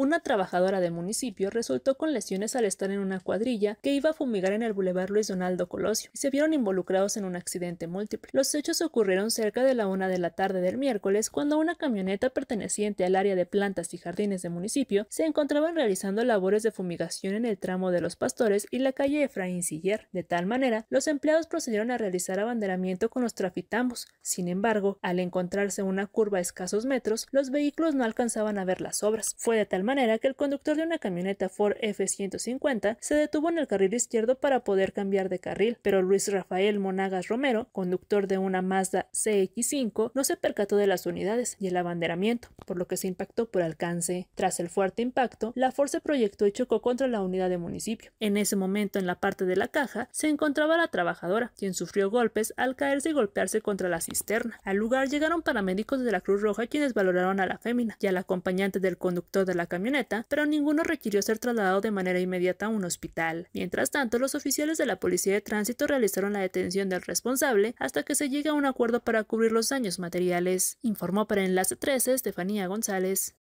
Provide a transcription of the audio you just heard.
Una trabajadora de municipio resultó con lesiones al estar en una cuadrilla que iba a fumigar en el Boulevard Luis Donaldo Colosio y se vieron involucrados en un accidente múltiple. Los hechos ocurrieron cerca de la una de la tarde del miércoles cuando una camioneta perteneciente al área de plantas y jardines de municipio se encontraba realizando labores de fumigación en el tramo de los pastores y la calle Efraín Siller. De tal manera, los empleados procedieron a realizar abanderamiento con los trafitambos. Sin embargo, al encontrarse una curva a escasos metros, los vehículos no alcanzaban a ver las obras. Fue de tal manera que el conductor de una camioneta Ford F-150 se detuvo en el carril izquierdo para poder cambiar de carril, pero Luis Rafael Monagas Romero, conductor de una Mazda CX-5, no se percató de las unidades y el abanderamiento, por lo que se impactó por alcance. Tras el fuerte impacto, la Ford se proyectó y chocó contra la unidad de municipio. En ese momento, en la parte de la caja, se encontraba la trabajadora, quien sufrió golpes al caerse y golpearse contra la cisterna. Al lugar llegaron paramédicos de la Cruz Roja quienes valoraron a la fémina y al acompañante del conductor de la camioneta, pero ninguno requirió ser trasladado de manera inmediata a un hospital. Mientras tanto, los oficiales de la Policía de Tránsito realizaron la detención del responsable hasta que se llegue a un acuerdo para cubrir los daños materiales, informó para Enlace 13 Estefanía González.